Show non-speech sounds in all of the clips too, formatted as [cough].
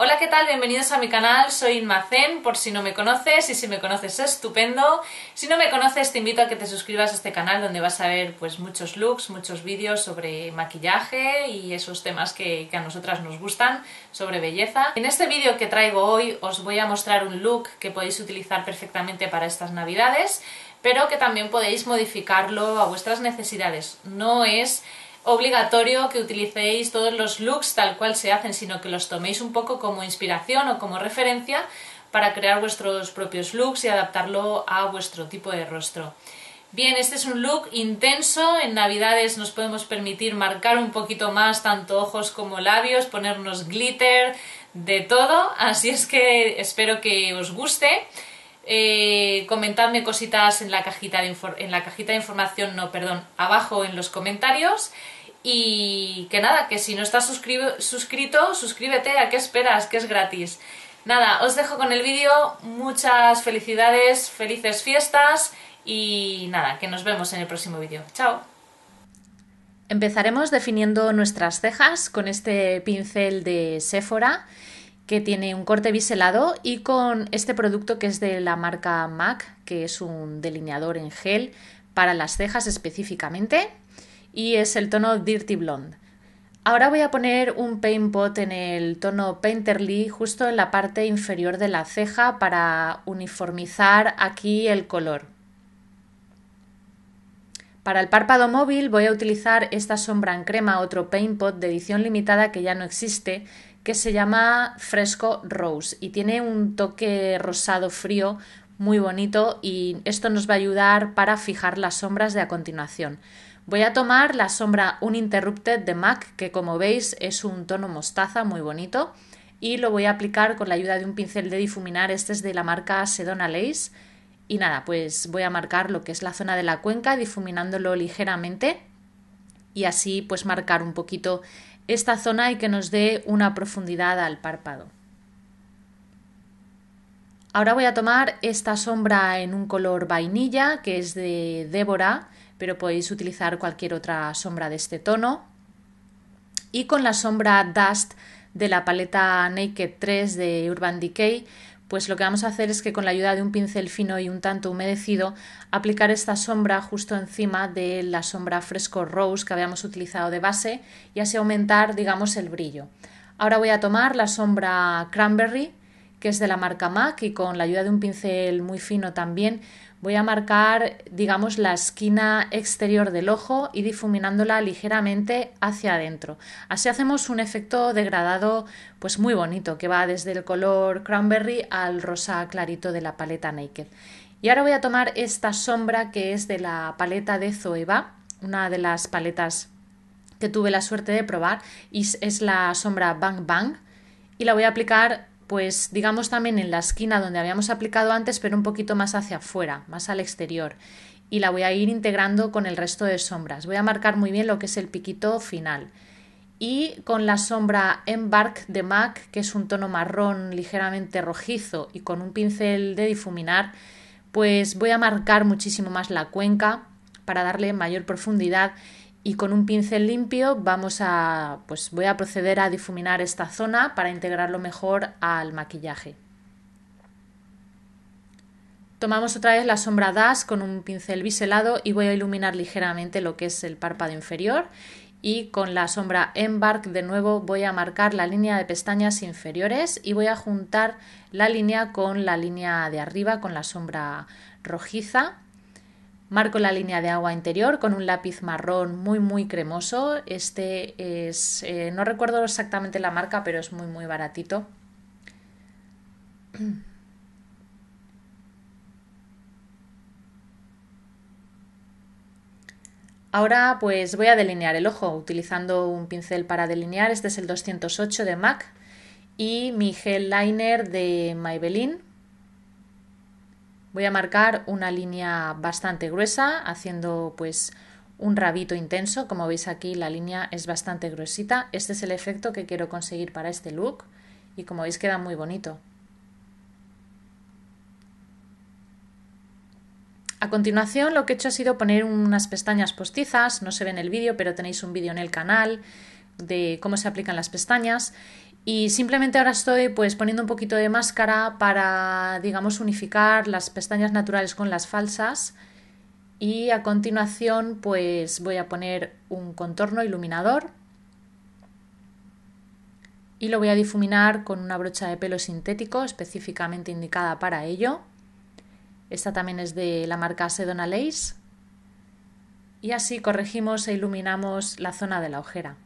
Hola, ¿qué tal? Bienvenidos a mi canal, soy Inmacen, por si no me conoces, y si me conoces estupendo. Si no me conoces te invito a que te suscribas a este canal donde vas a ver pues muchos looks, muchos vídeos sobre maquillaje y esos temas que, que a nosotras nos gustan, sobre belleza. En este vídeo que traigo hoy os voy a mostrar un look que podéis utilizar perfectamente para estas navidades, pero que también podéis modificarlo a vuestras necesidades. No es obligatorio que utilicéis todos los looks tal cual se hacen, sino que los toméis un poco como inspiración o como referencia para crear vuestros propios looks y adaptarlo a vuestro tipo de rostro. Bien, este es un look intenso, en navidades nos podemos permitir marcar un poquito más tanto ojos como labios, ponernos glitter, de todo, así es que espero que os guste. Eh, comentadme cositas en la, cajita de en la cajita de información, no, perdón, abajo en los comentarios. Y que nada, que si no estás suscrito, suscríbete, ¿a qué esperas? Que es gratis. Nada, os dejo con el vídeo, muchas felicidades, felices fiestas y nada, que nos vemos en el próximo vídeo. ¡Chao! Empezaremos definiendo nuestras cejas con este pincel de Sephora que tiene un corte biselado y con este producto que es de la marca MAC, que es un delineador en gel para las cejas específicamente y es el tono Dirty Blonde. Ahora voy a poner un paint pot en el tono Painterly justo en la parte inferior de la ceja para uniformizar aquí el color. Para el párpado móvil voy a utilizar esta sombra en crema, otro Paint Pot de edición limitada que ya no existe, que se llama Fresco Rose y tiene un toque rosado frío muy bonito y esto nos va a ayudar para fijar las sombras de a continuación. Voy a tomar la sombra Uninterrupted de MAC, que como veis es un tono mostaza muy bonito, y lo voy a aplicar con la ayuda de un pincel de difuminar, este es de la marca Sedona Lace, y nada, pues voy a marcar lo que es la zona de la cuenca difuminándolo ligeramente y así pues marcar un poquito esta zona y que nos dé una profundidad al párpado. Ahora voy a tomar esta sombra en un color vainilla que es de Débora, pero podéis utilizar cualquier otra sombra de este tono. Y con la sombra Dust de la paleta Naked 3 de Urban Decay pues lo que vamos a hacer es que con la ayuda de un pincel fino y un tanto humedecido, aplicar esta sombra justo encima de la sombra fresco rose que habíamos utilizado de base y así aumentar, digamos, el brillo. Ahora voy a tomar la sombra cranberry que es de la marca MAC y con la ayuda de un pincel muy fino también voy a marcar, digamos, la esquina exterior del ojo y difuminándola ligeramente hacia adentro. Así hacemos un efecto degradado pues muy bonito que va desde el color cranberry al rosa clarito de la paleta Naked. Y ahora voy a tomar esta sombra que es de la paleta de Zoeva, una de las paletas que tuve la suerte de probar y es la sombra Bang Bang y la voy a aplicar pues digamos también en la esquina donde habíamos aplicado antes, pero un poquito más hacia afuera, más al exterior. Y la voy a ir integrando con el resto de sombras. Voy a marcar muy bien lo que es el piquito final. Y con la sombra Embark de MAC, que es un tono marrón ligeramente rojizo, y con un pincel de difuminar, pues voy a marcar muchísimo más la cuenca para darle mayor profundidad y con un pincel limpio vamos a pues voy a proceder a difuminar esta zona para integrarlo mejor al maquillaje. Tomamos otra vez la sombra das con un pincel biselado y voy a iluminar ligeramente lo que es el párpado inferior y con la sombra Embark de nuevo voy a marcar la línea de pestañas inferiores y voy a juntar la línea con la línea de arriba con la sombra rojiza Marco la línea de agua interior con un lápiz marrón muy muy cremoso. Este es, eh, no recuerdo exactamente la marca, pero es muy muy baratito. [clears throat] Ahora pues voy a delinear el ojo utilizando un pincel para delinear. Este es el 208 de MAC y mi gel liner de Maybelline. Voy a marcar una línea bastante gruesa haciendo pues un rabito intenso. Como veis aquí la línea es bastante gruesita. Este es el efecto que quiero conseguir para este look y como veis queda muy bonito. A continuación lo que he hecho ha sido poner unas pestañas postizas, no se ve en el vídeo, pero tenéis un vídeo en el canal de cómo se aplican las pestañas y simplemente ahora estoy pues poniendo un poquito de máscara para, digamos, unificar las pestañas naturales con las falsas. Y a continuación pues voy a poner un contorno iluminador y lo voy a difuminar con una brocha de pelo sintético específicamente indicada para ello. Esta también es de la marca Sedona Lace. Y así corregimos e iluminamos la zona de la ojera.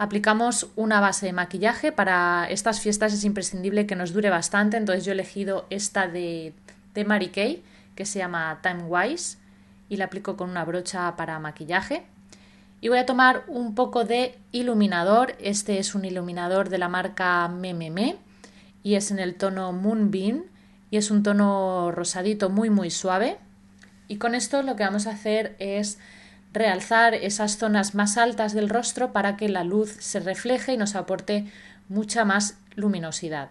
Aplicamos una base de maquillaje. Para estas fiestas es imprescindible que nos dure bastante, entonces yo he elegido esta de, de Mary Kay, que se llama Time Wise, y la aplico con una brocha para maquillaje. Y voy a tomar un poco de iluminador. Este es un iluminador de la marca Mememe y es en el tono Moonbeam y es un tono rosadito muy muy suave. Y con esto lo que vamos a hacer es realzar esas zonas más altas del rostro para que la luz se refleje y nos aporte mucha más luminosidad.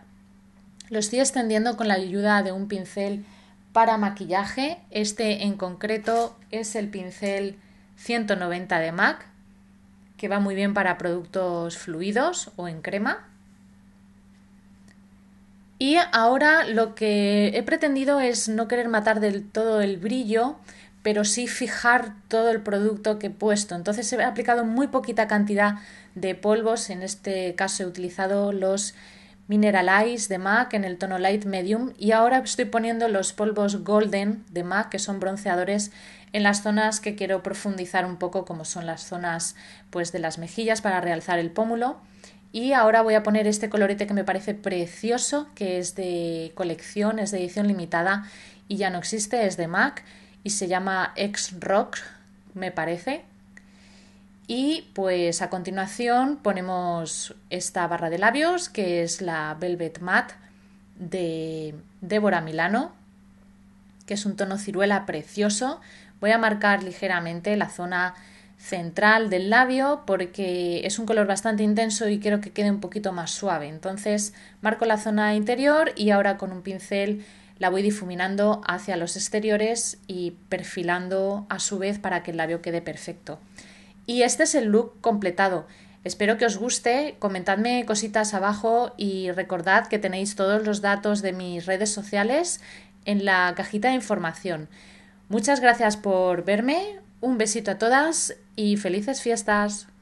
Lo estoy extendiendo con la ayuda de un pincel para maquillaje. Este en concreto es el pincel 190 de MAC, que va muy bien para productos fluidos o en crema. Y ahora lo que he pretendido es no querer matar del todo el brillo, pero sí fijar todo el producto que he puesto. Entonces he aplicado muy poquita cantidad de polvos, en este caso he utilizado los Mineralize de MAC en el tono Light Medium y ahora estoy poniendo los polvos Golden de MAC, que son bronceadores, en las zonas que quiero profundizar un poco, como son las zonas pues, de las mejillas para realzar el pómulo. Y ahora voy a poner este colorete que me parece precioso, que es de colección, es de edición limitada y ya no existe, es de MAC y se llama X-Rock, me parece. Y pues a continuación ponemos esta barra de labios, que es la Velvet Matte de Débora Milano, que es un tono ciruela precioso. Voy a marcar ligeramente la zona central del labio porque es un color bastante intenso y quiero que quede un poquito más suave. Entonces marco la zona interior y ahora con un pincel la voy difuminando hacia los exteriores y perfilando a su vez para que el labio quede perfecto. Y este es el look completado. Espero que os guste, comentadme cositas abajo y recordad que tenéis todos los datos de mis redes sociales en la cajita de información. Muchas gracias por verme, un besito a todas y felices fiestas.